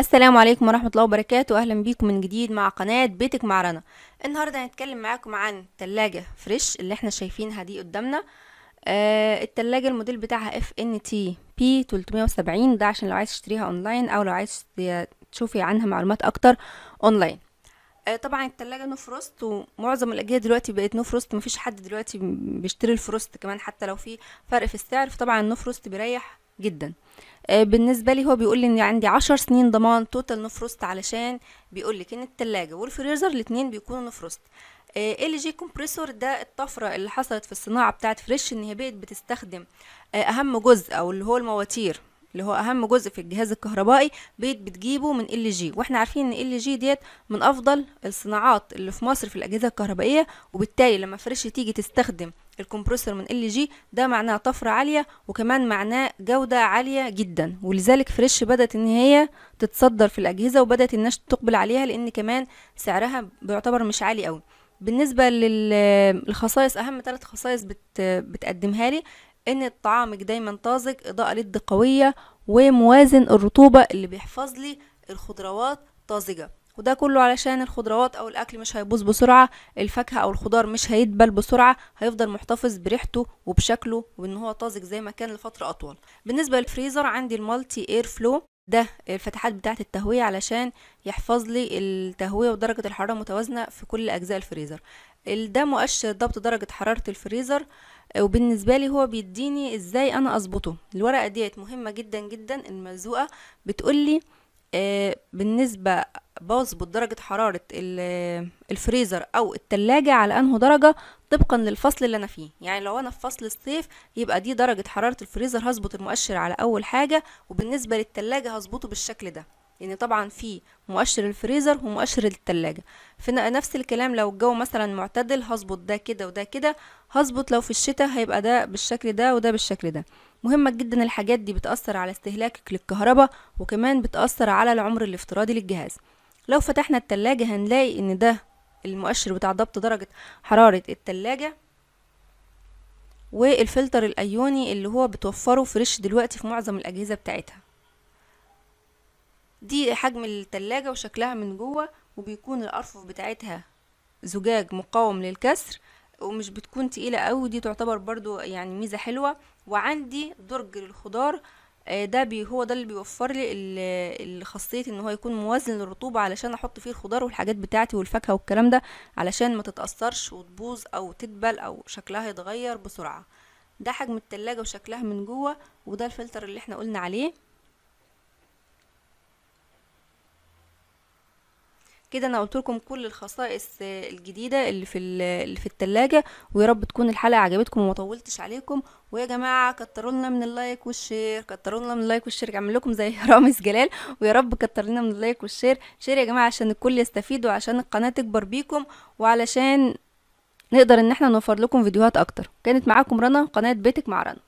السلام عليكم ورحمة الله وبركاته أهلا بيكم من جديد مع قناة بيتك مع رنا النهاردة هنتكلم معاكم عن تلاجة فريش اللي احنا شايفينها دي قدامنا آه التلاجة الموديل بتاعها اف ان تي بي 370 ده عشان لو عايز تشتريها اونلاين او لو عايز تشوفي عنها معلومات اكتر اونلاين آه طبعا التلاجة نو فروست ومعظم الأجهزة دلوقتي بقت نو فروست مفيش حد دلوقتي بيشتري الفروست كمان حتى لو في فرق في السعر فطبعا نو فروست بيريح جدا آه، بالنسبه لي هو بيقول لي ان عندي عشر سنين ضمان توتال نفرست علشان بيقول لك ان التلاجة والفريزر الاتنين بيكونوا نفرست آه، ال جي كومبريسور ده الطفره اللي حصلت في الصناعه بتاعت فريش ان هي بقت بتستخدم آه، اهم جزء او اللي هو المواتير اللي هو اهم جزء في الجهاز الكهربائي بيت بتجيبه من ال جي واحنا عارفين ان ال جي ديت من افضل الصناعات اللي في مصر في الاجهزه الكهربائيه وبالتالي لما فريش تيجي تستخدم الكمبروسر من ال جي ده معناه طفره عاليه وكمان معناه جوده عاليه جدا ولذلك فريش بدات ان هي تتصدر في الاجهزه وبدات الناس تقبل عليها لان كمان سعرها بيعتبر مش عالي قوي بالنسبه للخصائص اهم ثلاث خصائص بتقدمها لي ان طعامك دايما طازج اضاءه ليد قويه وموازن الرطوبه اللي بيحفظ لي الخضروات طازجه وده كله علشان الخضروات او الاكل مش هيبوظ بسرعه الفاكهه او الخضار مش هيدبل بسرعه هيفضل محتفظ بريحته وبشكله وان هو طازج زي ما كان لفتره اطول بالنسبه للفريزر عندي المالتي اير فلو ده الفتحات بتاعة التهوية علشان يحفظ لي التهوية ودرجة الحرارة متوازنة في كل أجزاء الفريزر ده مؤشر ضبط درجة حرارة الفريزر آه، وبالنسبة لي هو بيديني ازاي انا اظبطه الورقة ديت مهمة جدا جدا الملزوقة بتقولي لي آه، بالنسبة بظبط درجة حرارة آه، الفريزر او التلاجة على انه درجة طبقا للفصل اللي انا فيه يعني لو انا في فصل الصيف يبقى دي درجه حراره الفريزر هظبط المؤشر على اول حاجه وبالنسبه للتلاجة هظبطه بالشكل ده لان يعني طبعا في مؤشر الفريزر ومؤشر التلاجة في نفس الكلام لو الجو مثلا معتدل هظبط ده كده وده كده هظبط لو في الشتاء هيبقى ده بالشكل ده وده بالشكل ده مهمة جدا الحاجات دي بتأثر على استهلاكك للكهرباء وكمان بتأثر على العمر الافتراضي للجهاز لو فتحنا التلاجة هنلاقي ان ده المؤشر بتاع ضبط درجة حرارة التلاجة والفلتر الايوني اللي هو بتوفره فريش دلوقتي في معظم الاجهزة بتاعتها دي حجم التلاجة وشكلها من جوه وبيكون الارفف بتاعتها زجاج مقاوم للكسر ومش بتكون تقيلة قوي دي تعتبر برضو يعني ميزة حلوة وعندي درج للخضار آه، ده بي هو ده اللي بيوفر لي خاصيه ان هو يكون موازن للرطوبه علشان احط فيه الخضار والحاجات بتاعتي والفاكهه والكلام ده علشان ما تتاثرش وتبوظ او تدبل او شكلها يتغير بسرعه ده حجم التلاجة وشكلها من جوه وده الفلتر اللي احنا قلنا عليه كده انا قلت لكم كل الخصائص آه، الجديده اللي في اللي في التلاجة ويا رب تكون الحلقه عجبتكم وما طولتش عليكم ويا جماعه كتروا لنا من اللايك والشير كتروا لنا من اللايك والشير اعمل لكم زي رامز جلال ويا رب كتر لنا من اللايك والشير شير يا جماعه عشان الكل يستفيد وعشان القناه تكبر بيكم وعلشان نقدر ان احنا نوفر لكم فيديوهات اكتر كانت معاكم رنا قناه بيتك مع رنا